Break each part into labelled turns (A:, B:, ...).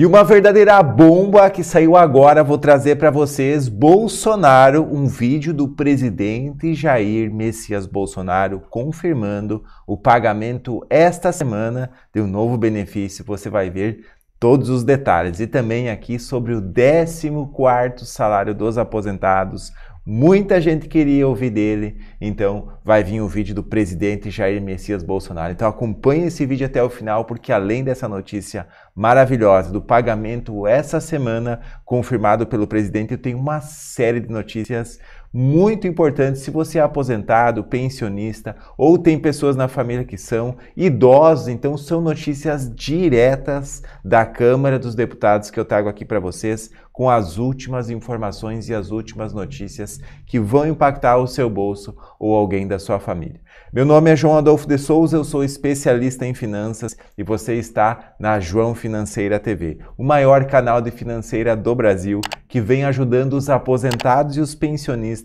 A: E uma verdadeira bomba que saiu agora, vou trazer para vocês Bolsonaro, um vídeo do presidente Jair Messias Bolsonaro confirmando o pagamento esta semana de um novo benefício. Você vai ver todos os detalhes e também aqui sobre o 14º salário dos aposentados Muita gente queria ouvir dele, então vai vir o vídeo do presidente Jair Messias Bolsonaro. Então acompanhe esse vídeo até o final, porque além dessa notícia maravilhosa do pagamento essa semana confirmado pelo presidente, eu tenho uma série de notícias muito importante se você é aposentado, pensionista ou tem pessoas na família que são idosos, então são notícias diretas da Câmara dos Deputados que eu trago aqui para vocês com as últimas informações e as últimas notícias que vão impactar o seu bolso ou alguém da sua família. Meu nome é João Adolfo de Souza, eu sou especialista em finanças e você está na João Financeira TV, o maior canal de financeira do Brasil que vem ajudando os aposentados e os pensionistas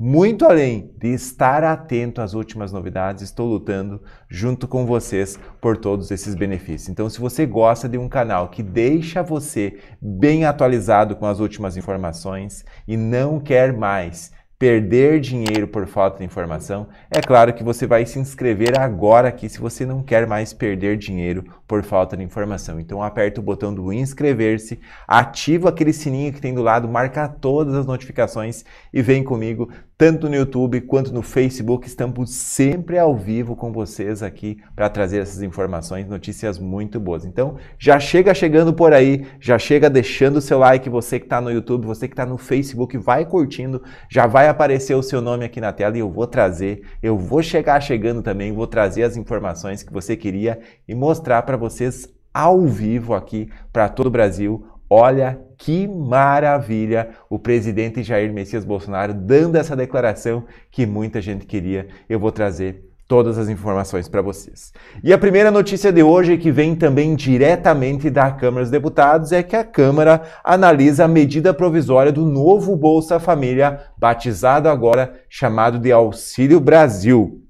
A: muito além de estar atento às últimas novidades, estou lutando junto com vocês por todos esses benefícios. Então, se você gosta de um canal que deixa você bem atualizado com as últimas informações e não quer mais perder dinheiro por falta de informação, é claro que você vai se inscrever agora aqui se você não quer mais perder dinheiro por falta de informação. Então aperta o botão do inscrever-se, ativa aquele sininho que tem do lado, marca todas as notificações e vem comigo, tanto no YouTube quanto no Facebook, estamos sempre ao vivo com vocês aqui para trazer essas informações, notícias muito boas. Então já chega chegando por aí, já chega deixando o seu like, você que está no YouTube, você que está no Facebook, vai curtindo, já vai aparecer o seu nome aqui na tela e eu vou trazer, eu vou chegar chegando também, vou trazer as informações que você queria e mostrar para vocês ao vivo aqui para todo o Brasil. Olha que maravilha o presidente Jair Messias Bolsonaro dando essa declaração que muita gente queria. Eu vou trazer todas as informações para vocês. E a primeira notícia de hoje, que vem também diretamente da Câmara dos Deputados, é que a Câmara analisa a medida provisória do novo Bolsa Família, batizado agora chamado de Auxílio Brasil.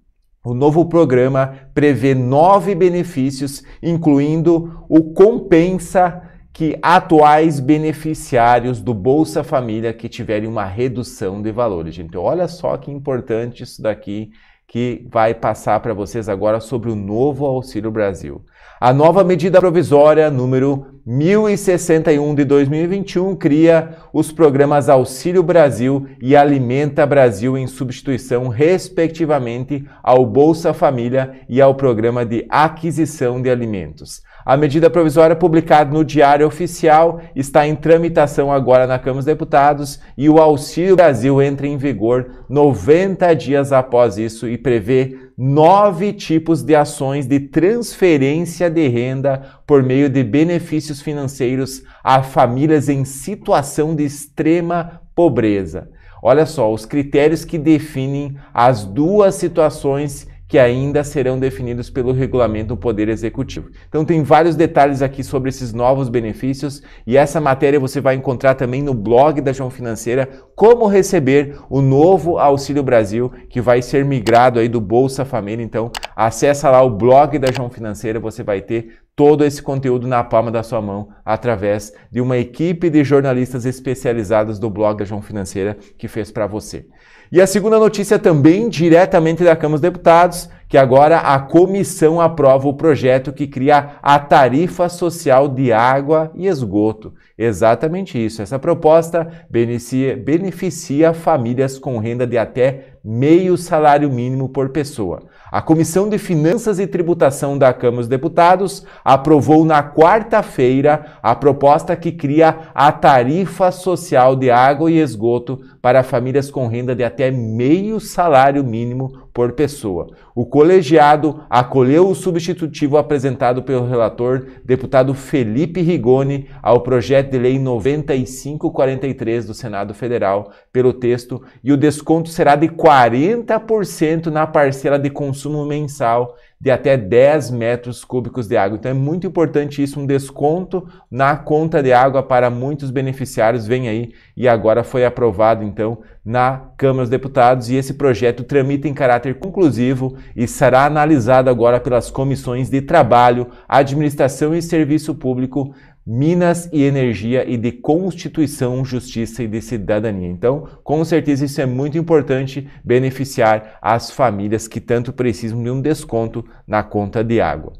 A: O novo programa prevê nove benefícios, incluindo o Compensa que atuais beneficiários do Bolsa Família que tiverem uma redução de valores. Gente, olha só que importante isso daqui que vai passar para vocês agora sobre o novo Auxílio Brasil. A nova medida provisória número 1061 de 2021 cria os programas Auxílio Brasil e Alimenta Brasil em substituição, respectivamente, ao Bolsa Família e ao Programa de Aquisição de Alimentos. A medida provisória publicada no Diário Oficial está em tramitação agora na Câmara dos Deputados e o Auxílio Brasil entra em vigor 90 dias após isso e prevê nove tipos de ações de transferência de renda por meio de benefícios financeiros a famílias em situação de extrema pobreza. Olha só, os critérios que definem as duas situações que ainda serão definidos pelo regulamento do Poder Executivo. Então tem vários detalhes aqui sobre esses novos benefícios e essa matéria você vai encontrar também no blog da João Financeira como receber o novo Auxílio Brasil que vai ser migrado aí do Bolsa Família. Então acessa lá o blog da João Financeira, você vai ter todo esse conteúdo na palma da sua mão através de uma equipe de jornalistas especializados do blog da João Financeira que fez para você. E a segunda notícia também diretamente da Câmara dos Deputados, que agora a comissão aprova o projeto que cria a tarifa social de água e esgoto. Exatamente isso. Essa proposta beneficia, beneficia famílias com renda de até meio salário mínimo por pessoa. A Comissão de Finanças e Tributação da Câmara dos Deputados aprovou na quarta-feira a proposta que cria a tarifa social de água e esgoto para famílias com renda de até meio salário mínimo por pessoa. O colegiado acolheu o substitutivo apresentado pelo relator, deputado Felipe Rigoni, ao projeto de lei 9543 do Senado Federal, pelo texto, e o desconto será de 40% na parcela de consumo mensal de até 10 metros cúbicos de água. Então é muito importante isso, um desconto na conta de água para muitos beneficiários. Vem aí e agora foi aprovado então na Câmara dos Deputados e esse projeto tramita em caráter conclusivo e será analisado agora pelas comissões de Trabalho, Administração e Serviço Público, Minas e Energia e de Constituição, Justiça e de Cidadania. Então, com certeza isso é muito importante beneficiar as famílias que tanto precisam de um desconto na conta de água.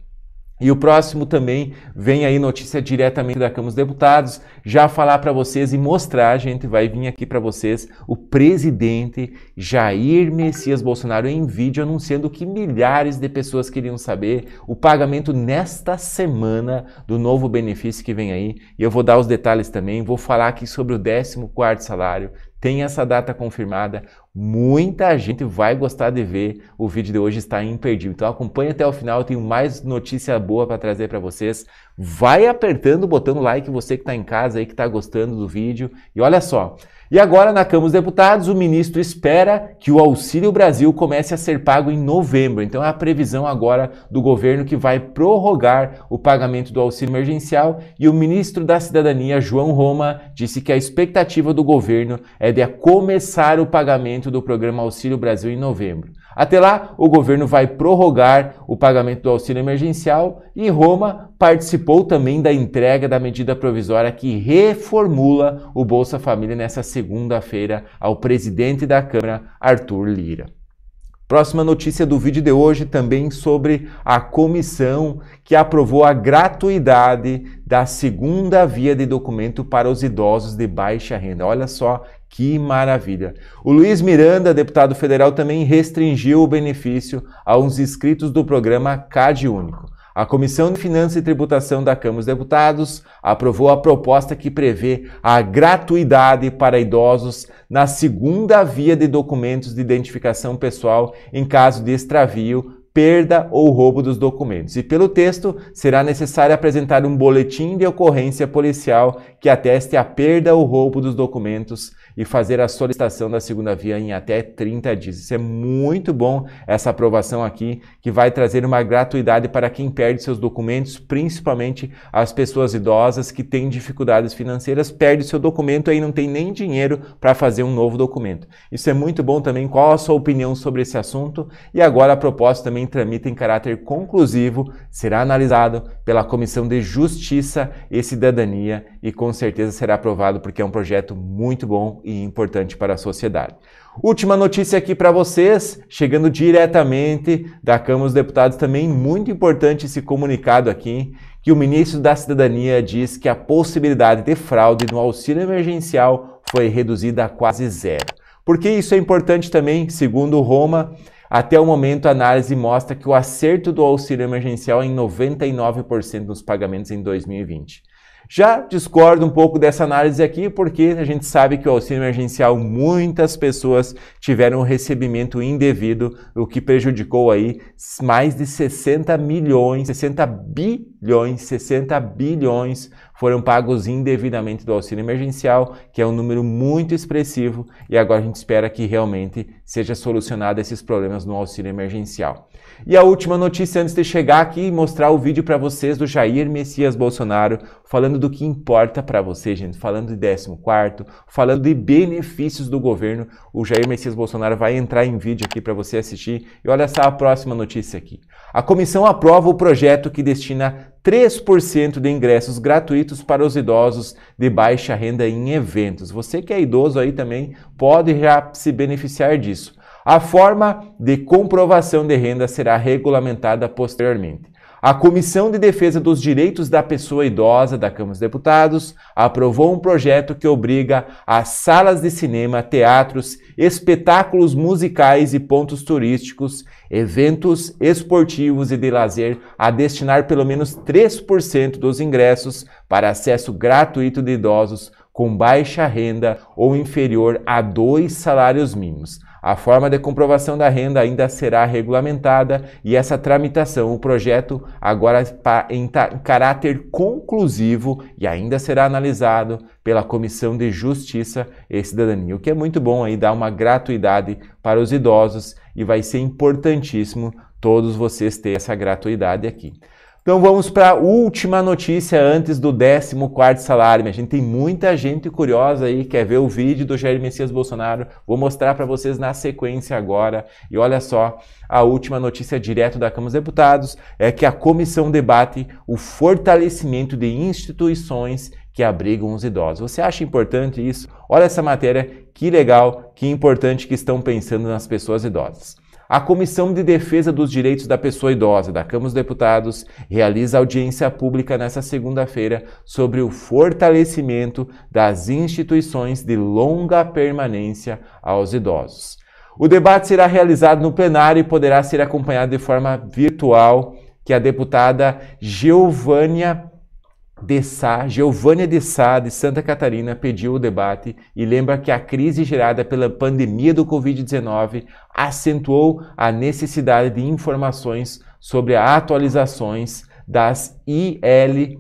A: E o próximo também vem aí notícia diretamente da Câmara dos Deputados, já falar para vocês e mostrar, a gente vai vir aqui para vocês o presidente Jair Messias Bolsonaro em vídeo anunciando que milhares de pessoas queriam saber o pagamento nesta semana do novo benefício que vem aí. E eu vou dar os detalhes também, vou falar aqui sobre o 14º salário, tem essa data confirmada, muita gente vai gostar de ver. O vídeo de hoje está imperdível. Então acompanhe até o final, eu tenho mais notícia boa para trazer para vocês. Vai apertando, botando like, você que está em casa aí, que está gostando do vídeo. E olha só. E agora, na Câmara dos Deputados, o ministro espera que o Auxílio Brasil comece a ser pago em novembro. Então, é a previsão agora do governo que vai prorrogar o pagamento do auxílio emergencial. E o ministro da Cidadania, João Roma, disse que a expectativa do governo é de começar o pagamento do programa Auxílio Brasil em novembro. Até lá, o governo vai prorrogar o pagamento do auxílio emergencial e Roma participou também da entrega da medida provisória que reformula o Bolsa Família nessa segunda-feira ao presidente da Câmara, Arthur Lira. Próxima notícia do vídeo de hoje também sobre a comissão que aprovou a gratuidade da segunda via de documento para os idosos de baixa renda. Olha só que maravilha! O Luiz Miranda, deputado federal, também restringiu o benefício aos inscritos do programa CAD Único. A Comissão de Finanças e Tributação da Câmara dos Deputados aprovou a proposta que prevê a gratuidade para idosos na segunda via de documentos de identificação pessoal em caso de extravio, perda ou roubo dos documentos. E pelo texto, será necessário apresentar um boletim de ocorrência policial que ateste a perda ou roubo dos documentos e fazer a solicitação da segunda via em até 30 dias. Isso é muito bom, essa aprovação aqui, que vai trazer uma gratuidade para quem perde seus documentos, principalmente as pessoas idosas que têm dificuldades financeiras, perde seu documento e não tem nem dinheiro para fazer um novo documento. Isso é muito bom também. Qual a sua opinião sobre esse assunto? E agora a proposta também tramita em caráter conclusivo, será analisado pela Comissão de Justiça e Cidadania e com certeza será aprovado porque é um projeto muito bom e importante para a sociedade. Última notícia aqui para vocês, chegando diretamente da Câmara dos Deputados, também muito importante esse comunicado aqui, que o ministro da Cidadania diz que a possibilidade de fraude no auxílio emergencial foi reduzida a quase zero. Porque isso é importante também, segundo Roma, até o momento a análise mostra que o acerto do auxílio emergencial é em 99% dos pagamentos em 2020. Já discordo um pouco dessa análise aqui, porque a gente sabe que o auxílio emergencial muitas pessoas tiveram um recebimento indevido, o que prejudicou aí mais de 60 milhões, 60 bilhões, 60 bilhões foram pagos indevidamente do auxílio emergencial, que é um número muito expressivo, e agora a gente espera que realmente seja solucionado esses problemas no auxílio emergencial. E a última notícia antes de chegar aqui e mostrar o vídeo para vocês do Jair Messias Bolsonaro falando do que importa para você, gente, falando de 14 falando de benefícios do governo. O Jair Messias Bolsonaro vai entrar em vídeo aqui para você assistir. E olha só a próxima notícia aqui. A comissão aprova o projeto que destina 3% de ingressos gratuitos para os idosos de baixa renda em eventos. Você que é idoso aí também pode já se beneficiar disso. A forma de comprovação de renda será regulamentada posteriormente. A Comissão de Defesa dos Direitos da Pessoa Idosa da Câmara dos Deputados aprovou um projeto que obriga as salas de cinema, teatros, espetáculos musicais e pontos turísticos, eventos esportivos e de lazer a destinar pelo menos 3% dos ingressos para acesso gratuito de idosos com baixa renda ou inferior a dois salários mínimos. A forma de comprovação da renda ainda será regulamentada e essa tramitação, o projeto agora em caráter conclusivo e ainda será analisado pela Comissão de Justiça e Cidadania, o que é muito bom aí dá uma gratuidade para os idosos e vai ser importantíssimo todos vocês terem essa gratuidade aqui. Então vamos para a última notícia antes do 14 salário. A gente tem muita gente curiosa aí, quer ver o vídeo do Jair Messias Bolsonaro. Vou mostrar para vocês na sequência agora. E olha só, a última notícia direto da Câmara dos Deputados é que a comissão debate o fortalecimento de instituições que abrigam os idosos. Você acha importante isso? Olha essa matéria, que legal, que importante que estão pensando nas pessoas idosas. A Comissão de Defesa dos Direitos da Pessoa Idosa da Câmara dos Deputados realiza audiência pública nesta segunda-feira sobre o fortalecimento das instituições de longa permanência aos idosos. O debate será realizado no plenário e poderá ser acompanhado de forma virtual que a deputada Geovânia de Sá, Giovânia de Sá, de Santa Catarina, pediu o debate e lembra que a crise gerada pela pandemia do Covid-19 acentuou a necessidade de informações sobre atualizações das ILPIs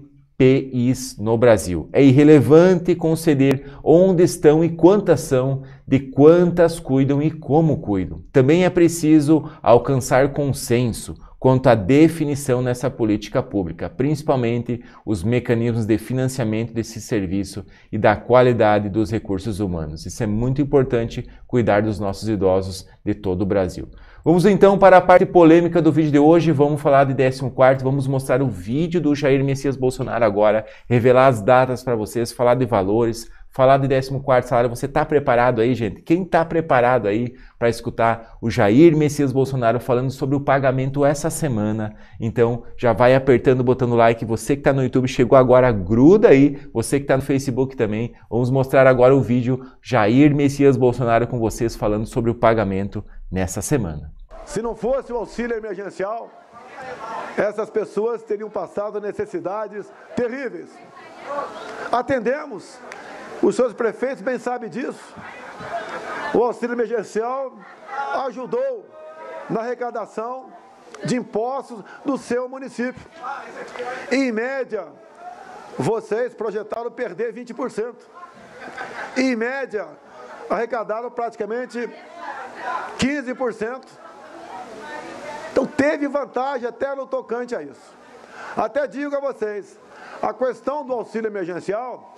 A: no Brasil. É irrelevante conceder onde estão e quantas são, de quantas cuidam e como cuidam. Também é preciso alcançar consenso quanto à definição nessa política pública, principalmente os mecanismos de financiamento desse serviço e da qualidade dos recursos humanos. Isso é muito importante cuidar dos nossos idosos de todo o Brasil. Vamos então para a parte polêmica do vídeo de hoje, vamos falar de 14, vamos mostrar o vídeo do Jair Messias Bolsonaro agora, revelar as datas para vocês, falar de valores, falar de 14 salário, você está preparado aí, gente? Quem está preparado aí para escutar o Jair Messias Bolsonaro falando sobre o pagamento essa semana? Então, já vai apertando, botando like. Você que está no YouTube, chegou agora, gruda aí. Você que está no Facebook também. Vamos mostrar agora o vídeo Jair Messias Bolsonaro com vocês falando sobre o pagamento nessa semana.
B: Se não fosse o auxílio emergencial, essas pessoas teriam passado necessidades terríveis. Atendemos os seus prefeitos bem sabem disso. O auxílio emergencial ajudou na arrecadação de impostos do seu município. Em média, vocês projetaram perder 20%. Em média, arrecadaram praticamente 15%. Então teve vantagem até no tocante a isso. Até digo a vocês, a questão do auxílio emergencial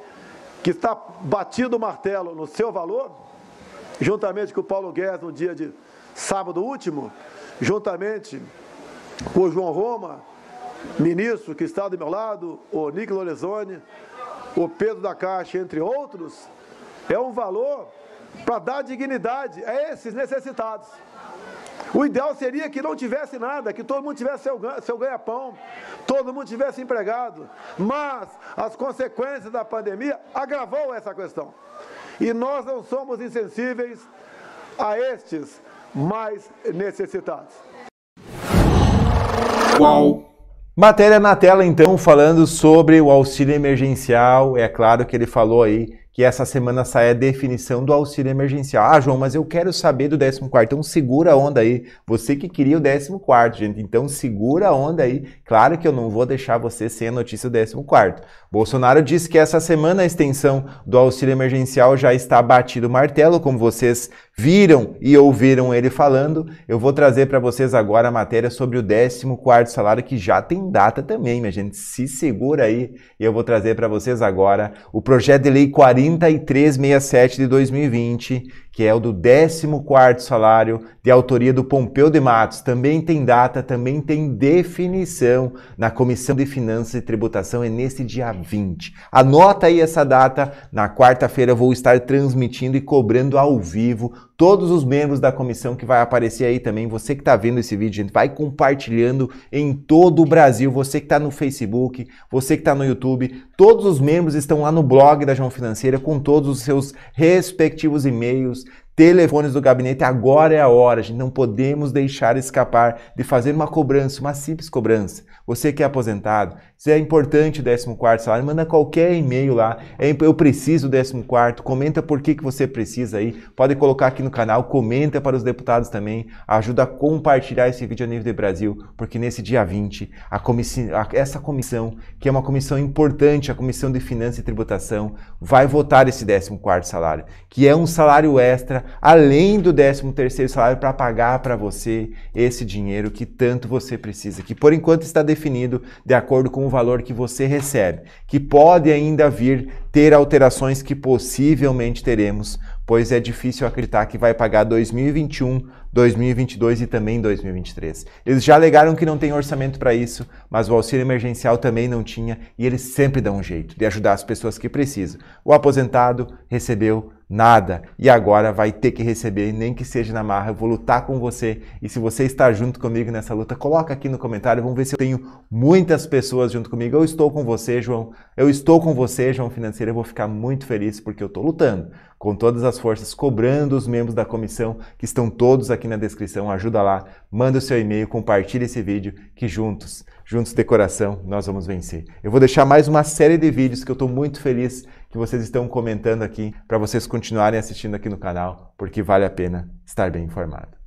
B: que está batido o martelo no seu valor, juntamente com o Paulo Guedes no dia de sábado último, juntamente com o João Roma, ministro que está do meu lado, o Nick Lorenzoni, o Pedro da Caixa, entre outros, é um valor para dar dignidade a esses necessitados. O ideal seria que não tivesse nada, que todo mundo tivesse seu, seu ganha-pão, todo mundo tivesse empregado. Mas as consequências da pandemia agravou essa questão. E nós não somos insensíveis a estes mais necessitados.
A: Qual? Matéria na tela então falando sobre o auxílio emergencial. É claro que ele falou aí que essa semana sai a definição do auxílio emergencial. Ah, João, mas eu quero saber do 14 Então segura a onda aí. Você que queria o 14 gente. Então segura a onda aí. Claro que eu não vou deixar você sem a notícia do 14 Bolsonaro disse que essa semana a extensão do auxílio emergencial já está batido o martelo, como vocês viram e ouviram ele falando. Eu vou trazer para vocês agora a matéria sobre o 14 salário que já tem data também, minha gente. Se segura aí. Eu vou trazer para vocês agora o projeto de lei 40 33.67 de 2020, que é o do 14 salário de autoria do Pompeu de Matos. Também tem data, também tem definição na Comissão de Finanças e Tributação, é nesse dia 20. Anota aí essa data, na quarta-feira eu vou estar transmitindo e cobrando ao vivo todos os membros da comissão que vai aparecer aí também. Você que está vendo esse vídeo, gente, vai compartilhando em todo o Brasil. Você que está no Facebook, você que está no YouTube, todos os membros estão lá no blog da João Financeira com todos os seus respectivos e-mails telefones do gabinete, agora é a hora, a gente não podemos deixar escapar de fazer uma cobrança, uma simples cobrança. Você que é aposentado, se é importante o 14º salário, manda qualquer e-mail lá, é eu preciso do 14º, comenta por que, que você precisa aí, pode colocar aqui no canal, comenta para os deputados também, ajuda a compartilhar esse vídeo a nível de Brasil, porque nesse dia 20, a essa comissão, que é uma comissão importante, a Comissão de Finanças e Tributação, vai votar esse 14º salário, que é um salário extra além do 13º salário para pagar para você esse dinheiro que tanto você precisa, que por enquanto está definido de acordo com o valor que você recebe, que pode ainda vir ter alterações que possivelmente teremos, pois é difícil acreditar que vai pagar 2021, 2022 e também 2023. Eles já alegaram que não tem orçamento para isso, mas o auxílio emergencial também não tinha e eles sempre dão um jeito de ajudar as pessoas que precisam. O aposentado recebeu nada. E agora vai ter que receber, nem que seja na marra. Eu vou lutar com você. E se você está junto comigo nessa luta, coloca aqui no comentário. Vamos ver se eu tenho muitas pessoas junto comigo. Eu estou com você, João. Eu estou com você, João Financeiro. Eu vou ficar muito feliz porque eu estou lutando com todas as forças, cobrando os membros da comissão que estão todos aqui na descrição. Ajuda lá, manda o seu e-mail, compartilha esse vídeo que juntos, juntos de coração, nós vamos vencer. Eu vou deixar mais uma série de vídeos que eu estou muito feliz que vocês estão comentando aqui, para vocês continuarem assistindo aqui no canal, porque vale a pena estar bem informado.